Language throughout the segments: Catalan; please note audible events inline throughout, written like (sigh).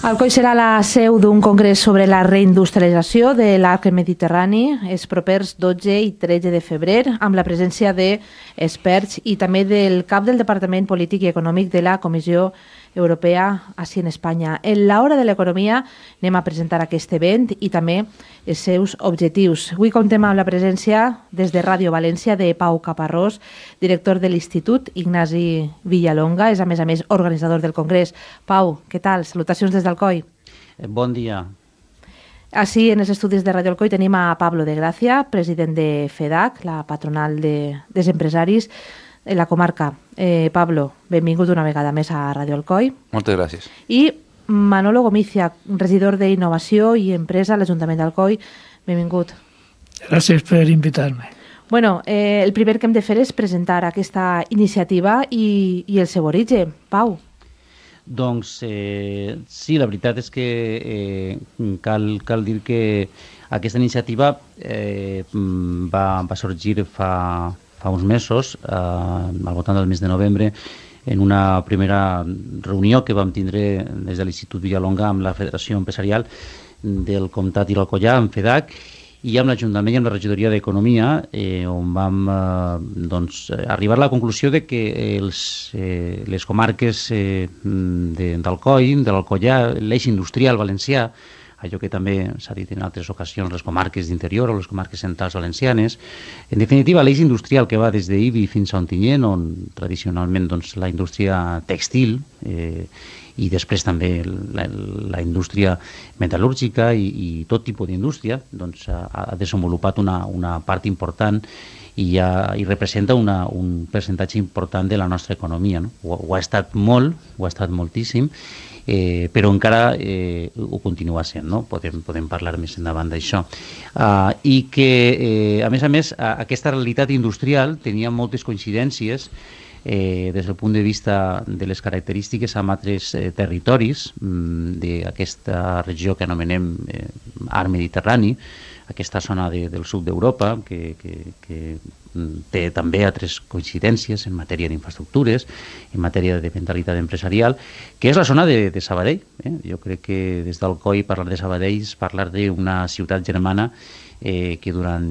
Alcoi serà la seu d'un congrés sobre la reindustrialització de l'arc mediterrani els propers 12 i 13 de febrer, amb la presència d'experts i també del cap del Departament Polític i Econòmic de la Comissió europea així en Espanya. En la hora de l'economia anem a presentar aquest event i també els seus objectius. Avui comptem amb la presència des de Ràdio València de Pau Caparrós, director de l'Institut Ignasi Villalonga, és a més a més organitzador del Congrés. Pau, què tal? Salutacions des d'Alcoi. Eh, bon dia. Així, en els estudis de Radio Alcoi tenim a Pablo de Gràcia, president de FEDAC, la patronal de, des empresaris en la comarca. Eh, Pablo, benvingut una vegada més a Ràdio Alcoi. Moltes gràcies. I Manolo Gomicia, regidor d'Innovació i Empresa a l'Ajuntament d'Alcoi. Benvingut. Gràcies per invitar-me. Bueno, eh, el primer que hem de fer és presentar aquesta iniciativa i, i el seu origen. Pau. Doncs eh, sí, la veritat és que eh, cal, cal dir que aquesta iniciativa eh, va, va sorgir fa, fa uns mesos, eh, al voltant del mes de novembre, en una primera reunió que vam tindre des de l'Institut Villalonga amb la Federació Empresarial del Comtat i l'Alcoyà, amb FEDAC, i amb l'Ajuntament i amb la Regidoria d'Economia, eh, on vam eh, doncs, arribar a la conclusió de que els, eh, les comarques eh, d'Alcoi, de l'Alcollà, l'eix industrial valencià, allò que també s'ha dit en altres ocasions, les comarques d'interior o les comarques centrals valencianes. En definitiva, l'eix industrial que va des d'Ibi fins a Ontinyent, on tradicionalment doncs, la indústria textil eh, i després també la, la indústria metal·lúrgica i, i tot tipus d'indústria doncs, ha, ha desenvolupat una, una part important i, ja, i representa una, un percentatge important de la nostra economia. No? Ho, ho ha estat molt, ho ha estat moltíssim, eh, però encara eh, ho continua sent, no? podem, podem parlar més endavant d'això. Ah, I que, eh, a més a més, aquesta realitat industrial tenia moltes coincidències eh, des del punt de vista de les característiques amb altres eh, territoris mm, d'aquesta regió que anomenem eh, art mediterrani, esta zona del sur de Europa, que Mm, té també altres coincidències en matèria d'infraestructures, en matèria de mentalitat empresarial, que és la zona de, de Sabadell. Eh? Jo crec que des d'Alcoi parlar de Sabadell és parlar d'una ciutat germana eh, que durant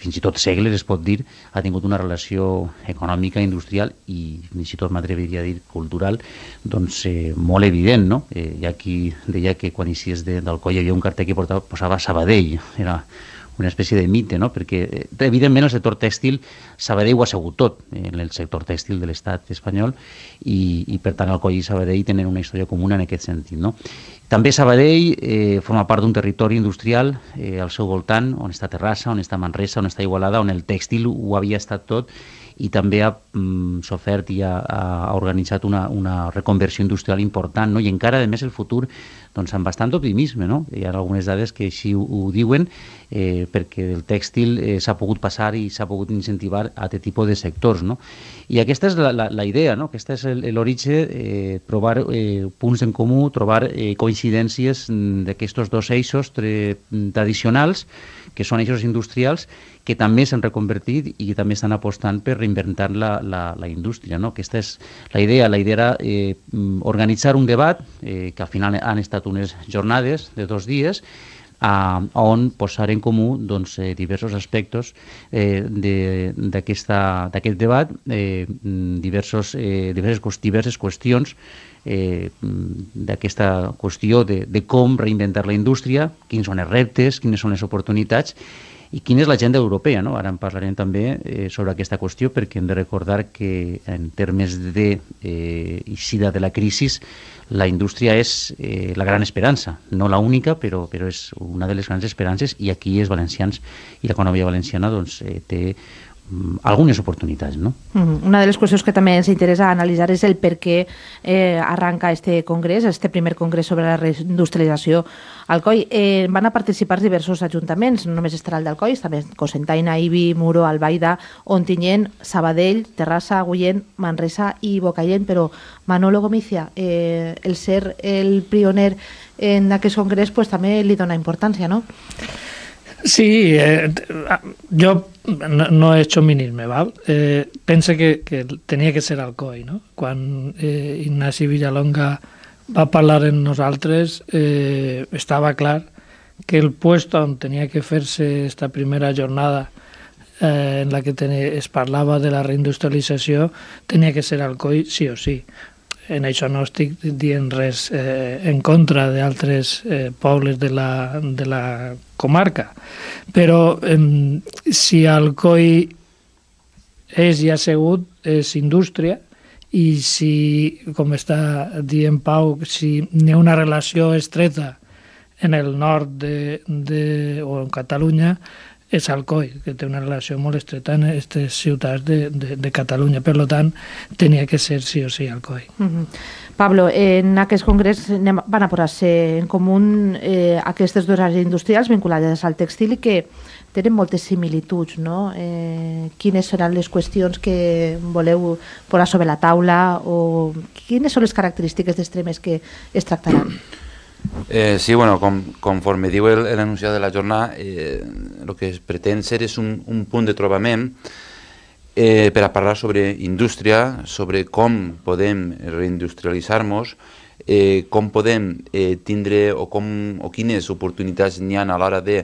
fins i tot segles, es pot dir, ha tingut una relació econòmica, industrial i fins i tot m'atreviria a dir cultural, doncs eh, molt evident, no? Eh, hi ha qui deia que quan hi del d'Alcoi hi havia un cartell que portava, posava Sabadell, era una espècie de mite, no? perquè eh, evidentment el sector tèxtil, Sabadell ho ha segut tot, eh, en el sector tèxtil de l'estat espanyol, i, i per tant Alcoi i Sabadell tenen una història comuna en aquest sentit. No? També Sabadell eh, forma part d'un territori industrial eh, al seu voltant, on està Terrassa, on està Manresa, on està Igualada, on el tèxtil ho havia estat tot, i també ha mm, sofert i ha, ha organitzat una, una reconversió industrial important, no? i encara, a més, el futur doncs, amb bastant optimisme. No? Hi ha algunes dades que així ho, ho diuen, eh, perquè el tèxtil eh, s'ha pogut passar i s'ha pogut incentivar a aquest tipus de sectors. No? I aquesta és la, la, la idea, no? aquesta és l'origen, eh, trobar eh, punts en comú, trobar eh, coincidències mm, d'aquests dos eixos tradicionals que són eixos industrials que també s'han reconvertit i que també estan apostant per reinventar la, la, la indústria. No? Aquesta és la idea. La idea era eh, mm, organitzar un debat, eh, que al final han estat unes jornades de dos dies, eh, on posar en comú doncs, eh, diversos aspectes eh, d'aquest de, debat, eh, diversos, eh, diverses, diverses qüestions eh, d'aquesta qüestió de, de com reinventar la indústria, quins són els reptes, quines són les oportunitats i quina és l'agenda europea. No? Ara en parlarem també eh, sobre aquesta qüestió perquè hem de recordar que en termes de eh, eixida de la crisi la indústria és eh, la gran esperança, no la única, però, però és una de les grans esperances i aquí els valencians i l'economia valenciana doncs, eh, té Mm, algunes oportunitats. No? Mm-hmm. Una de les qüestions que també ens interessa analitzar és el per què eh, arranca aquest congrés, aquest primer congrés sobre la reindustrialització al Coi. Eh, van a participar diversos ajuntaments, no només estarà el COI, també Cosentaina, Ibi, Muro, Albaida, Ontinyent, Sabadell, Terrassa, Agullent, Manresa i Bocallent, però Manolo Gomicia, eh, el ser el pioner en aquest congrés pues, també li dona importància, no? Sí, eh, yo no, no, he hecho minisme, ¿vale? Eh, pensé que, que, tenia que ser Alcoi, no? Quan eh, Ignasi Villalonga va parlar en nosaltres, eh, estava clar que el puesto on tenia que fer-se esta primera jornada eh, en la que es parlava de la reindustrialització tenia que ser Alcoi sí o sí en això no estic dient res eh, en contra d'altres eh, pobles de la, de la comarca, però eh, si Alcoi és i ha sigut, és indústria, i si, com està dient Pau, si n'hi ha una relació estreta en el nord de, de, o en Catalunya, és Alcoi, que té una relació molt estreta en aquestes ciutats de, de, de Catalunya. Per tant, tenia que ser sí o sí Alcoi. Mm -hmm. Pablo, en aquest congrés van a posar-se en comú eh, aquestes dues àrees industrials vinculades al textil i que tenen moltes similituds, no? Eh, quines seran les qüestions que voleu posar sobre la taula o quines són les característiques d'extremes que es tractaran? (clears throat) Eh, sí, bueno, com, conforme diu l'anunciat de la jornada, eh, que es pretén ser és un, un punt de trobament eh, per a parlar sobre indústria, sobre com podem reindustrialitzar-nos, eh, com podem eh, tindre o, com, o quines oportunitats n'hi ha a l'hora de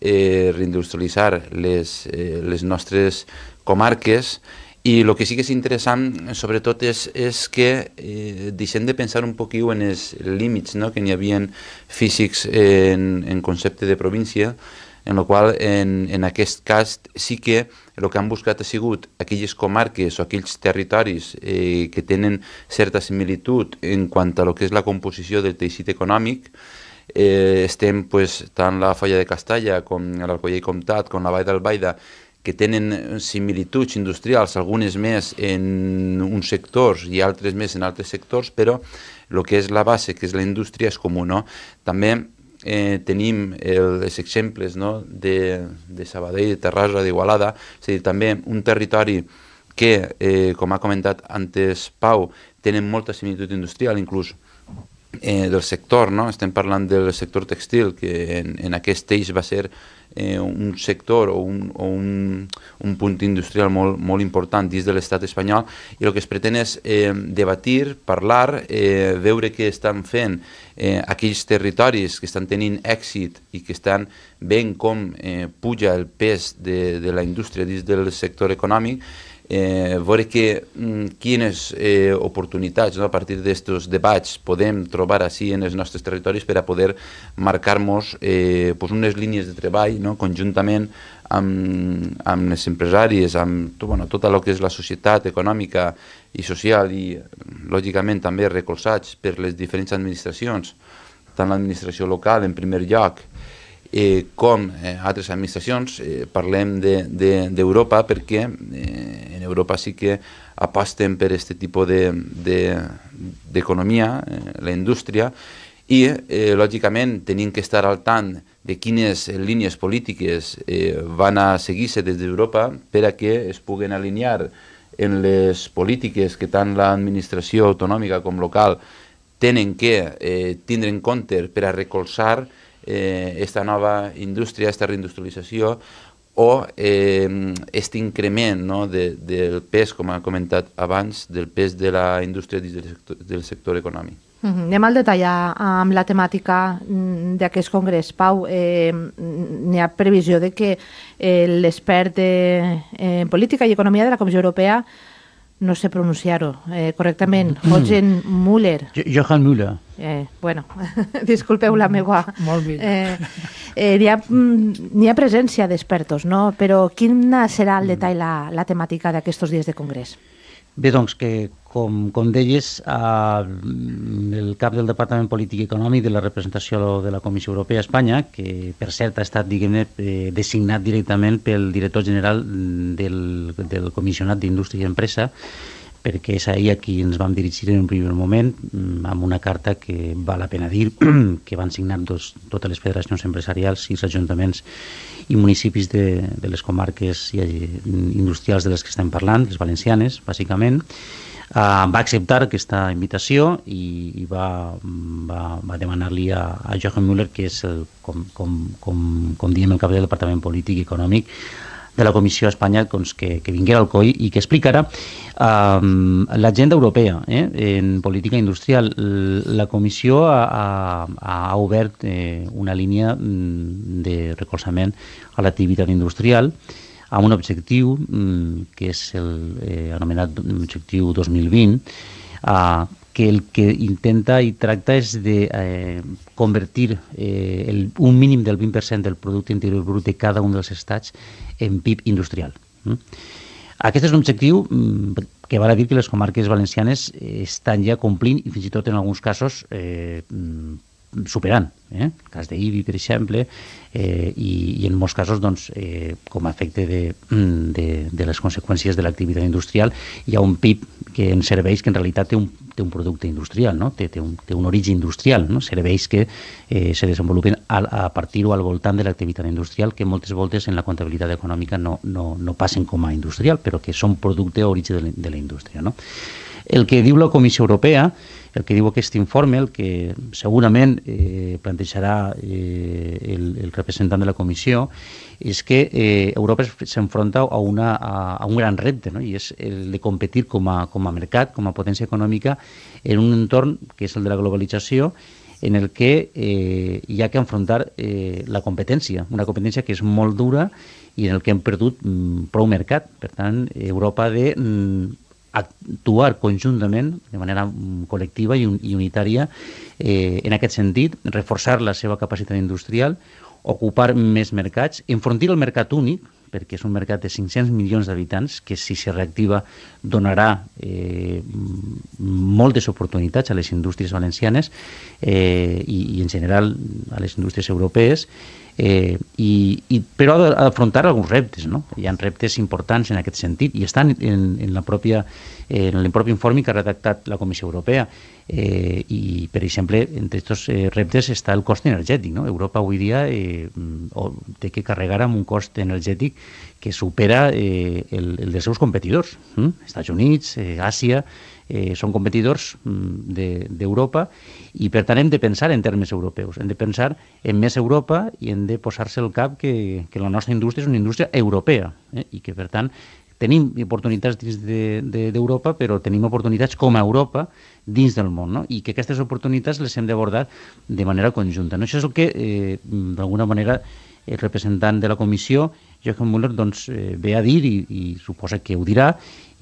eh, reindustrialitzar les, eh, les nostres comarques i el que sí que és interessant, sobretot, és, és que eh, deixem de pensar un poc en els límits no? que n'hi havien físics en, en concepte de província, en la qual en, en aquest cas sí que el que han buscat ha sigut aquelles comarques o aquells territoris eh, que tenen certa similitud en quant a lo que és la composició del teixit econòmic, eh, estem pues, tant la Falla de Castalla com l'Alcoyer i Comtat com la Vall d'Albaida que tenen eh, similituds industrials, algunes més en uns sectors i altres més en altres sectors, però el que és la base, que és la indústria, és comú. No? També eh, tenim els exemples no? de, de Sabadell, de Terrassa, d'Igualada, és a dir, també un territori que, eh, com ha comentat antes Pau, tenen molta similitud industrial, inclús eh, del sector, no? estem parlant del sector textil, que en, en aquest eix va ser eh, un sector o un, o un, un punt industrial molt, molt important dins de l'estat espanyol i el que es pretén és eh, debatir, parlar, eh, veure què estan fent eh, aquells territoris que estan tenint èxit i que estan veient com eh, puja el pes de, de la indústria dins del sector econòmic eh, veure que, mm, quines eh, oportunitats no, a partir d'aquests debats podem trobar així en els nostres territoris per a poder marcar-nos eh, pues unes línies de treball no, conjuntament amb, amb les empresaris, amb bueno, tot el que és la societat econòmica i social i lògicament també recolzats per les diferents administracions, tant l'administració local en primer lloc, eh, com eh, altres administracions, eh, parlem d'Europa de, de, perquè eh, en Europa sí que aposten per aquest tipus d'economia, de, de eh, la indústria, i eh, lògicament tenim que estar al tant de quines línies polítiques eh, van a seguir-se des d'Europa per a que es puguen alinear en les polítiques que tant l'administració autonòmica com local tenen que eh, tindre en compte per a recolzar eh, esta nova indústria, esta reindustrialització, o eh, este increment no, de, del pes, com ha comentat abans, del pes de la indústria dins del sector, del sector econòmic. Mm -hmm. Anem al detall amb la temàtica mm, d'aquest congrés. Pau, eh, mm, n'hi ha previsió de que eh, l'expert eh, en eh, política i economia de la Comissió Europea no sé pronunciar-ho eh, correctament, mm. Hogen Müller. Johan Müller. Eh, bueno, (laughs) disculpeu la meva... Molt bé. Eh, eh, N'hi ha, mm, ha presència d'expertos, no? però quina serà el detall la, la temàtica d'aquests dies de congrés? Bé, doncs que, com, com deies, eh, el cap del Departament Polític i Econòmic de la representació de la Comissió Europea a Espanya, que per cert ha estat, diguem-ne, eh, designat directament pel director general del, del Comissionat d'Indústria i Empresa, perquè és a ella qui ens vam dirigir en un primer moment mm, amb una carta que val la pena dir (clears throat) que van signar dos, totes les federacions empresarials, sis ajuntaments i municipis de, de les comarques i eh, industrials de les que estem parlant, les valencianes, bàsicament, Uh, va acceptar aquesta invitació i, i va, va, va demanar-li a, a Jochen Müller, que és, el, com, com, com, com diem, el cap del Departament Polític i Econòmic, de la Comissió a Espanya doncs, que, que vinguera al COI i que explicara um, l'agenda europea eh, en política industrial. La Comissió ha, ha, ha obert eh, una línia mm, de recolzament a l'activitat industrial amb un objectiu mm, que és el eh, anomenat objectiu 2020, eh, que el que intenta i tracta és de eh, convertir eh, el, un mínim del 20% del producte interior brut de cada un dels estats en PIB industrial. Mm? Aquest és un objectiu mm, que val a dir que les comarques valencianes eh, estan ja complint i fins i tot en alguns casos eh, mm, superant. Eh? El cas d'IBI, per exemple, eh, i, i en molts casos, doncs, eh, com a efecte de, de, de les conseqüències de l'activitat industrial, hi ha un PIB que en serveis que en realitat té un, té un producte industrial, no? té, té, un, té un origen industrial, no? serveis que eh, se desenvolupen a, a partir o al voltant de l'activitat industrial que moltes voltes en la comptabilitat econòmica no, no, no passen com a industrial, però que són producte o origen de la, de la indústria. No? El que diu la Comissió Europea, el que diu aquest informe, el que segurament eh, plantejarà eh, el, el representant de la Comissió, és que eh, Europa s'enfronta a, una, a, a un gran repte, no? i és el de competir com a, com a mercat, com a potència econòmica, en un entorn que és el de la globalització, en el que eh, hi ha que enfrontar eh, la competència, una competència que és molt dura i en el que hem perdut mm, prou mercat. Per tant, Europa ha de mm, actuar conjuntament, de manera mm, col·lectiva i, un, i unitària, eh, en aquest sentit, reforçar la seva capacitat industrial, ocupar més mercats, enfrontir el mercat únic, perquè és un mercat de 500 milions d'habitants que si se reactiva donarà eh, moltes oportunitats a les indústries valencianes eh, i, i en general a les indústries europees eh, i, i, però ha d'afrontar alguns reptes. No? Hi ha reptes importants en aquest sentit i estan en, en, la pròpia, en el propi informe que ha redactat la Comissió Europea eh, i, per exemple, entre aquests eh, reptes està el cost energètic. No? Europa avui dia eh, té que carregar amb un cost energètic que supera eh, el, el dels seus competidors. Eh? Estats Units, eh, Àsia, eh, són competidors hm, d'Europa de, i per tant hem de pensar en termes europeus, hem de pensar en més Europa i hem de posar-se el cap que, que la nostra indústria és una indústria europea eh, i que per tant tenim oportunitats dins d'Europa, de, de però tenim oportunitats com a Europa dins del món, no? i que aquestes oportunitats les hem d'abordar de manera conjunta. No? Això és el que, eh, d'alguna manera, el representant de la comissió, Jochen Müller, doncs, eh, ve a dir i, i suposa que ho dirà,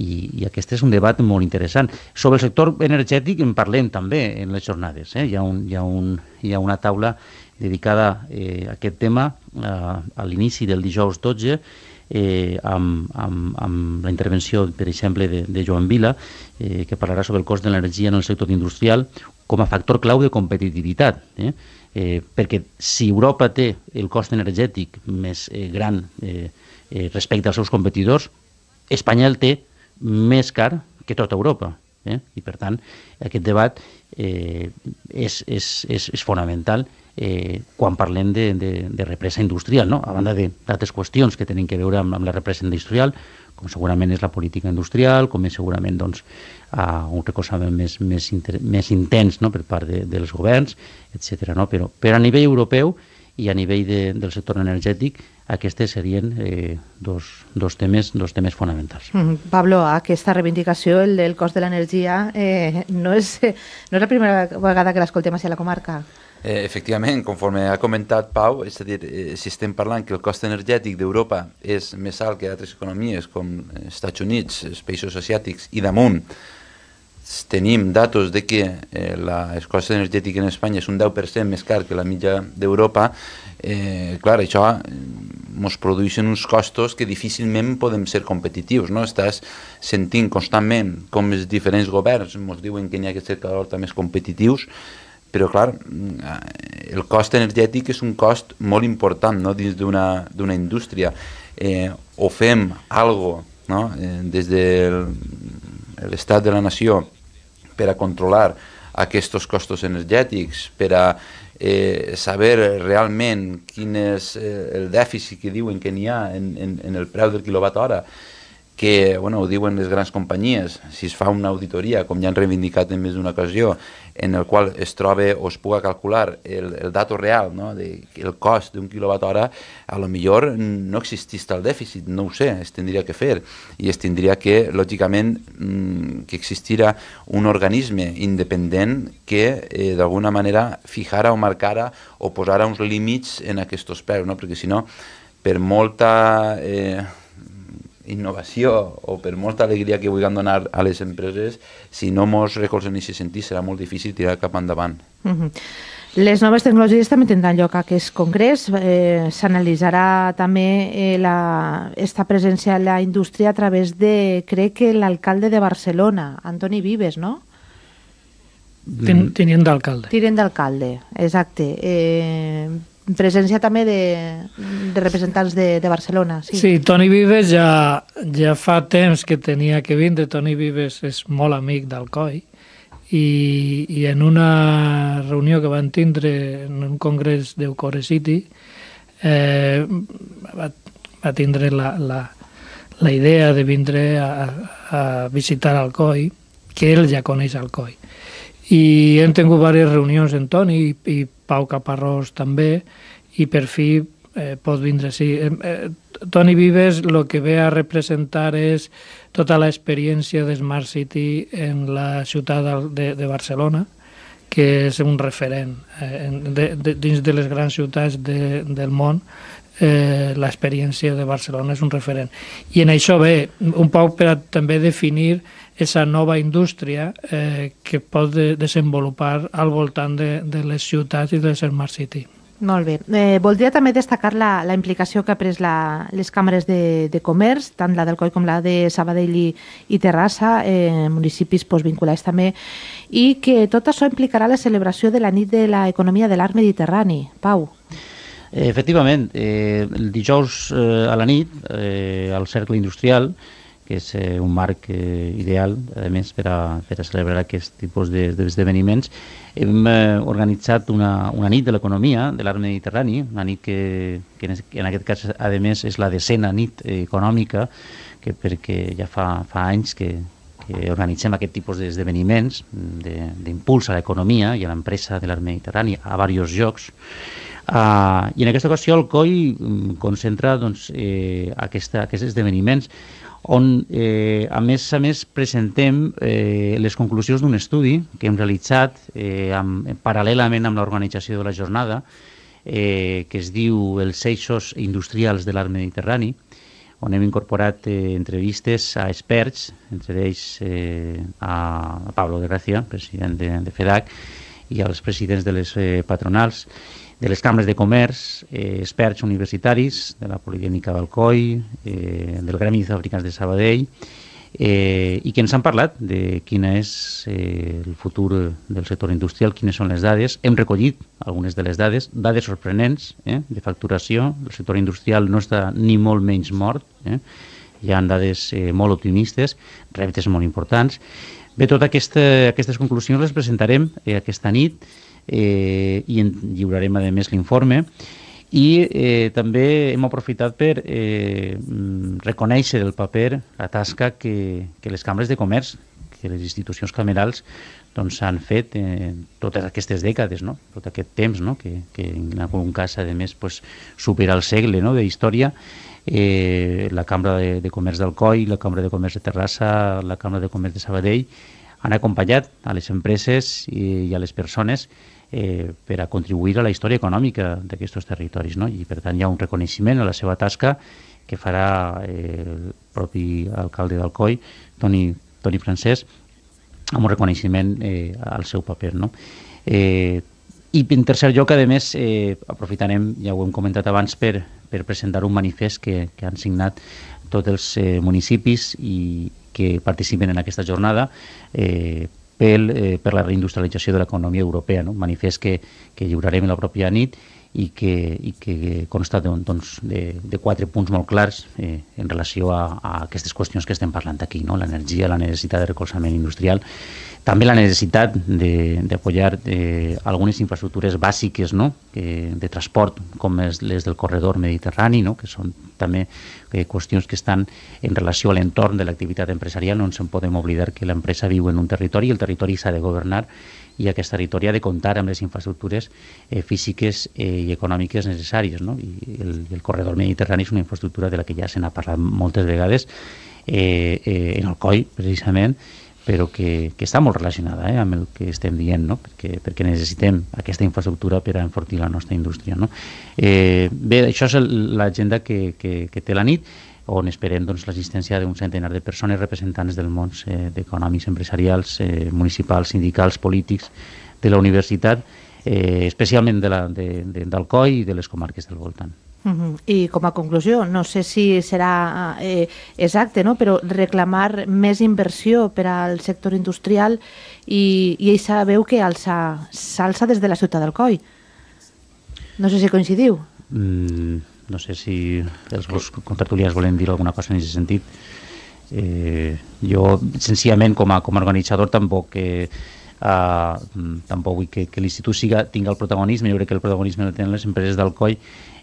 i, i aquest és un debat molt interessant. Sobre el sector energètic en parlem també en les jornades. Eh? Hi, ha un, hi, ha un, hi ha una taula dedicada eh, a aquest tema eh, a l'inici del dijous 12, eh, amb, amb, amb la intervenció, per exemple, de, de Joan Vila, eh, que parlarà sobre el cost de l'energia en el sector industrial com a factor clau de competitivitat. Eh? Eh, perquè si Europa té el cost energètic més eh, gran eh, eh, respecte als seus competidors, Espanya el té més car que tota Europa. Eh? I, per tant, aquest debat eh, és, és, és, és fonamental eh, quan parlem de, de, de represa industrial, no? a banda d'altres qüestions que tenen que veure amb, amb la represa industrial, com segurament és la política industrial, com és segurament doncs, a un recolzament més, més, inter, més intens no? per part de, dels governs, etc. No? Però, però a nivell europeu i a nivell de, del sector energètic aquestes serien eh, dos, dos, temes, dos temes fonamentals. Mm, Pablo, aquesta reivindicació, el del cost de l'energia, eh, no, és, no és la primera vegada que l'escoltem a la comarca? Eh, efectivament, conforme ha comentat Pau, és a dir, eh, si estem parlant que el cost energètic d'Europa és més alt que altres economies com els Estats Units, els països asiàtics i damunt, tenim datos de que eh, la, el cost energètic en Espanya és un 10% més car que la mitja d'Europa, eh, clar, això ens mm, produeixen uns costos que difícilment podem ser competitius, no? Estàs sentint constantment com els diferents governs ens diuen que n'hi ha que ser cada volta més competitius, però clar, mm, el cost energètic és un cost molt important no? dins d'una indústria. Eh, o fem algo no? eh, des de l'estat de la nació per a controlar aquests costos energètics, per a eh, saber realment quin és eh, el dèficit que diuen que n'hi ha en, en, en el preu del quilowatt hora, que bueno, ho diuen les grans companyies, si es fa una auditoria, com ja han reivindicat en més d'una ocasió, en el qual es troba o es puga calcular el, el dato real, no? de, el cost d'un quilowatt hora, a lo millor no existís tal dèficit, no ho sé, es tindria que fer, i es tindria que, lògicament, mm, que existira un organisme independent que eh, d'alguna manera fijara o marcara o posara uns límits en aquests preus, no? perquè si no, per molta... Eh, innovació o per molta alegria que vulguem donar a les empreses, si no mos recolzen en aquest sentit, serà molt difícil tirar cap endavant. Mm -hmm. Les noves tecnologies també tindran lloc a aquest congrés. Eh, S'analitzarà també eh, la, esta presència a la indústria a través de, crec que l'alcalde de Barcelona, Antoni Vives, no? Ten, tenint d'alcalde. Tenint d'alcalde, exacte. Eh, presència també de, de representants de, de Barcelona. Sí. sí, Toni Vives ja, ja fa temps que tenia que vindre. Toni Vives és molt amic d'Alcoi i, i en una reunió que van tindre en un congrés d'Eucore City eh, va, va tindre la, la, la idea de vindre a, a visitar Alcoi, que ell ja coneix Alcoi. I hem tingut diverses reunions amb Toni i, i Pau Caparrós també, i per fi eh, pot vindre així. Sí. Eh, eh, Vives el que ve a representar és tota l'experiència de Smart City en la ciutat de, de Barcelona, que és un referent eh, de, de, dins de les grans ciutats de, del món eh, l'experiència de Barcelona és un referent. I en això ve un poc per a també definir aquesta nova indústria eh, que pot de desenvolupar al voltant de, de les ciutats i de Smart City. Molt bé. Eh, voldria també destacar la, la implicació que ha pres la, les càmeres de, de comerç, tant la del COI com la de Sabadell i, i Terrassa, eh, municipis pues, vinculats també, i que tot això implicarà la celebració de la nit de l'economia de l'art mediterrani. Pau. Efectivament, eh, el dijous eh, a la nit, eh, al Cercle Industrial, eh, que és eh, un marc eh, ideal, a més, per a, per a celebrar aquest tipus d'esdeveniments. De, Hem eh, organitzat una, una nit de l'economia de l'art mediterrani, una nit que, que, en aquest cas, a més, és la decena nit eh, econòmica, que perquè ja fa, fa anys que, que organitzem aquest tipus d'esdeveniments d'impuls de, a l'economia i a l'empresa de l'art mediterrani a diversos llocs. Uh, I en aquesta ocasió el COI mm, concentra doncs, eh, aquesta, aquests esdeveniments on, eh, a més a més, presentem eh, les conclusions d'un estudi que hem realitzat eh, amb, paral·lelament amb l'organització de la jornada, eh, que es diu Els eixos industrials de l'art mediterrani, on hem incorporat eh, entrevistes a experts, entre ells eh, a Pablo de Gracia, president de, de FEDAC, i als presidents de les eh, patronals, de les cambres de comerç, eh, experts universitaris de la del d'Alcoi, eh, del Gremi de Fabricants de Sabadell, eh, i que ens han parlat de quin és eh, el futur del sector industrial, quines són les dades. Hem recollit algunes de les dades, dades sorprenents eh, de facturació. El sector industrial no està ni molt menys mort, eh. hi ha dades eh, molt optimistes, reptes molt importants. Bé, totes aquesta, aquestes conclusions les presentarem eh, aquesta nit eh, i en lliurarem, a més, l'informe. I eh, també hem aprofitat per eh, reconèixer el paper, la tasca que, que les cambres de comerç, que les institucions camerals doncs, s'han fet eh, totes aquestes dècades, no? tot aquest temps, no? que, que en algun cas, a més, pues, supera el segle no? de història, eh, la Cambra de, de Comerç d'Alcoi, la Cambra de Comerç de Terrassa, la Cambra de Comerç de Sabadell, han acompanyat a les empreses i, i a les persones eh, per a contribuir a la història econòmica d'aquests territoris. No? I, per tant, hi ha un reconeixement a la seva tasca que farà eh, el propi alcalde d'Alcoi, Toni, Toni Francesc, amb un reconeixement eh, al seu paper. No? Eh, I en tercer lloc, a més, eh, aprofitarem, ja ho hem comentat abans, per, per presentar un manifest que, que han signat tots els eh, municipis i, que participen en aquesta jornada eh, pel, eh, per la reindustrialització de l'economia europea. No? manifest que, que lliurarem la pròpia nit i que, i que consta de, doncs, de, de quatre punts molt clars eh, en relació a, a aquestes qüestions que estem parlant aquí, no? l'energia, la necessitat de recolzament industrial, també la necessitat d'apoyar eh, algunes infraestructures bàsiques no? que, de transport, com és les del corredor mediterrani, no? que són també eh, qüestions que estan en relació a l'entorn de l'activitat empresarial, no ens en podem oblidar que l'empresa viu en un territori i el territori s'ha de governar i aquest territori ha de comptar amb les infraestructures eh, físiques eh, i econòmiques necessàries. No? I el, el corredor mediterrani és una infraestructura de la que ja se n'ha parlat moltes vegades eh, eh, en Alcoi, precisament, però que, que està molt relacionada eh, amb el que estem dient, no? perquè, perquè necessitem aquesta infraestructura per a enfortir la nostra indústria. No? Eh, bé, això és l'agenda que, que, que té la nit on esperem doncs, l'assistència d'un centenar de persones representants del món eh, d'econòmics empresarials, eh, municipals, sindicals, polítics, de la universitat, eh, especialment d'Alcoi i de les comarques del voltant. Uh -huh. I com a conclusió, no sé si serà eh, exacte, no? però reclamar més inversió per al sector industrial i, i ell veu que s'alça des de la ciutat d'Alcoi. No sé si coincidiu. Mm, no sé si els vos contertulians volen dir alguna cosa en aquest sentit. Eh, jo, senzillament, com a, com a organitzador, tampoc... Eh, eh, tampoc vull que, que l'institut siga, tingui el protagonisme, jo crec que el protagonisme el tenen les empreses d'Alcoi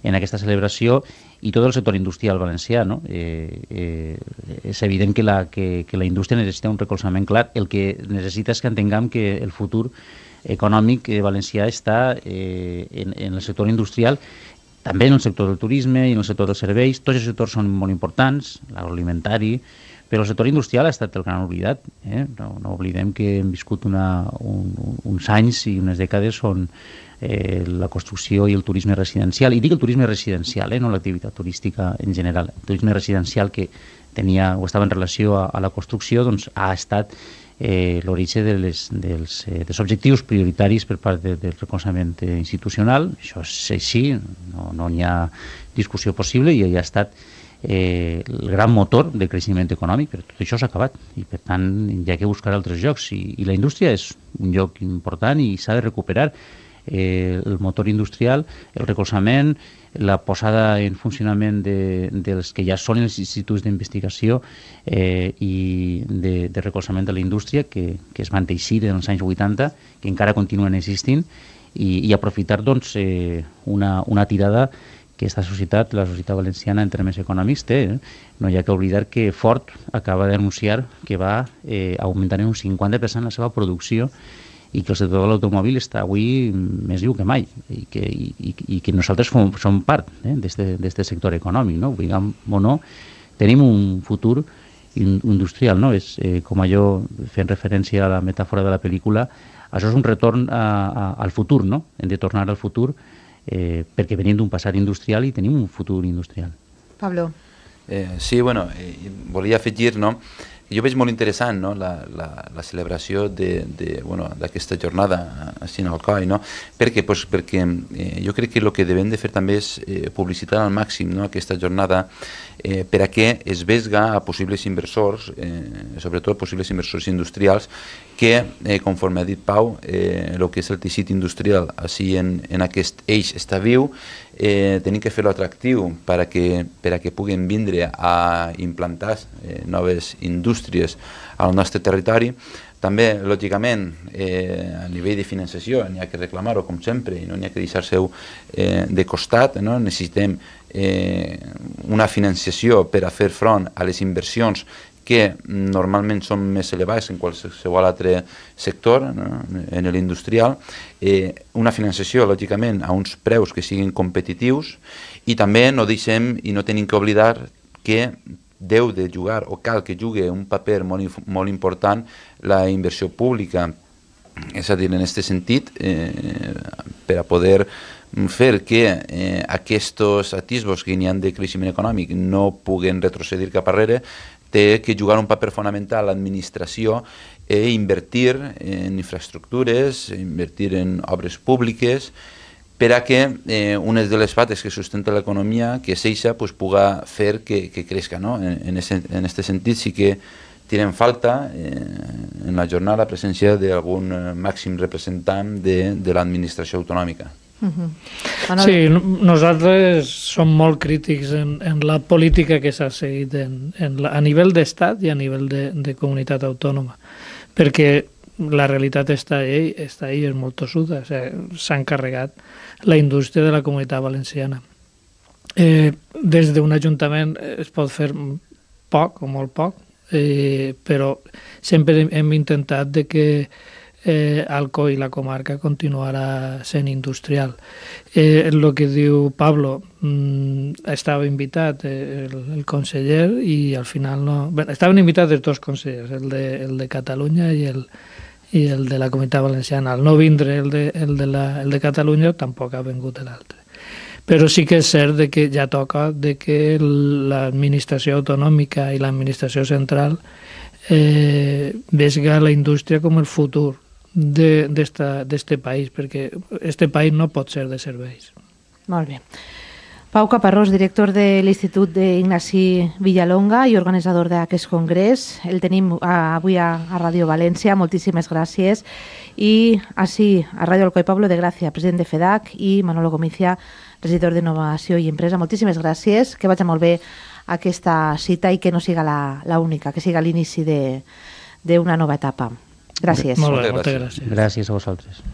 en aquesta celebració i tot el sector industrial valencià. No? Eh, eh, és evident que la, que, que la indústria necessita un recolzament clar. El que necessita és que entengam que el futur econòmic eh, valencià està eh, en, en el sector industrial també en el sector del turisme i en el sector dels serveis, tots els sectors són molt importants, l'agroalimentari, però el sector industrial ha estat el gran oblidat. Eh? No, no oblidem que hem viscut una, un, uns anys i unes dècades on eh, la construcció i el turisme residencial, i dic el turisme residencial, eh, no l'activitat turística en general, el turisme residencial que tenia o estava en relació a, a la construcció, doncs ha estat eh, l'origen de les, dels, eh, dels objectius prioritaris per part de, del reconeixement eh, institucional. Això és així, no n'hi no hi ha discussió possible i ja ha estat eh, el gran motor de creixement econòmic, però tot això s'ha acabat i per tant hi ha que buscar altres llocs i, i la indústria és un lloc important i s'ha de recuperar eh, el motor industrial, el recolzament, la posada en funcionament de, dels que ja són els instituts d'investigació eh, i de, de recolzament de la indústria que, que es van teixir en els anys 80, que encara continuen existint, i, i aprofitar doncs, eh, una, una tirada que aquesta societat, la societat valenciana en termes econòmics té. Eh? No hi ha que oblidar que Ford acaba d'anunciar que va eh, augmentar en un 50% la seva producció i que el sector de l'automòbil està avui més viu que mai i que, i, i que nosaltres som, som part eh, d'aquest sector econòmic, no? Vigam o no, tenim un futur industrial, no? És, eh, com allò, fent referència a la metàfora de la pel·lícula, això és un retorn a, a, al futur, no? Hem de tornar al futur eh, perquè venim d'un passat industrial i tenim un futur industrial. Pablo. Eh, sí, bueno, eh, volia afegir, no?, jo veig molt interessant no? la, la, la celebració d'aquesta bueno, jornada a Sinalcoi, no? perquè, pues, perquè eh, jo crec que el que devem de fer també és eh, publicitar al màxim no? aquesta jornada eh, per a què es vesga a possibles inversors, eh, sobretot possibles inversors industrials, que, eh, conforme ha dit Pau, eh, el que és el teixit industrial així en, en aquest eix està viu, eh, tenim que fer-lo atractiu per a que, per a que puguin vindre a implantar eh, noves indústries al nostre territori. També, lògicament, eh, a nivell de finançació n'hi ha que reclamar-ho, com sempre, i no n'hi ha que deixar se eh, de costat. No? Necessitem eh, una finançació per a fer front a les inversions que normalment són més elevades en qualsevol altre sector, en l'industrial, eh, una finançació, lògicament, a uns preus que siguin competitius i també no deixem i no tenim que oblidar que deu de jugar o cal que jugue un paper molt, molt important la inversió pública. És a dir, en aquest sentit, eh, per a poder fer que eh, aquests atisbos que n'hi ha de creixement econòmic no puguen retrocedir cap arrere, té que jugar un paper fonamental a l'administració i e invertir en infraestructures, invertir en obres públiques, per a que eh, una de les pates que sustenta l'economia, que és eixa, pues, puga fer que, que creixi. No? En, en, aquest en este sentit sí que tenen falta eh, en la jornada la presència d'algun eh, màxim representant de, de l'administració autonòmica. Uh mm-hmm. -huh. Sí, nosaltres som molt crítics en, en la política que s'ha seguit en, en la, a nivell d'estat i a nivell de, de comunitat autònoma, perquè la realitat està ahí, està ahí és molt tossuda. O sigui, S'ha encarregat la indústria de la comunitat valenciana. Eh, des d'un ajuntament es pot fer poc o molt poc, eh, però sempre hem intentat de que eh, i la comarca, continuarà sent industrial. Eh, el que diu Pablo, mm, estava invitat eh, el, el conseller i al final no... Bé, estaven invitats els dos consellers, el de, el de Catalunya i el, i el de la Comunitat Valenciana. Al no vindre el de, el de, la, el de Catalunya, tampoc ha vingut l'altre però sí que és cert de que ja toca de que l'administració autonòmica i l'administració central eh, vesga la indústria com el futur d'aquest país, perquè este país no pot ser de serveis. Molt bé. Pau Caparrós, director de l'Institut d'Ignasi Villalonga i organitzador d'aquest congrés. El tenim ah, avui a, Ràdio València. Moltíssimes gràcies. I així, a Ràdio Alcoi Pablo de Gràcia, president de FEDAC, i Manolo Gomicia, regidor d'Innovació i Empresa. Moltíssimes gràcies. Que vagi molt bé aquesta cita i que no siga la, la única, que siga l'inici d'una nova etapa. Gràcies. Molt bé, moltes gràcies. Gràcies a vosaltres.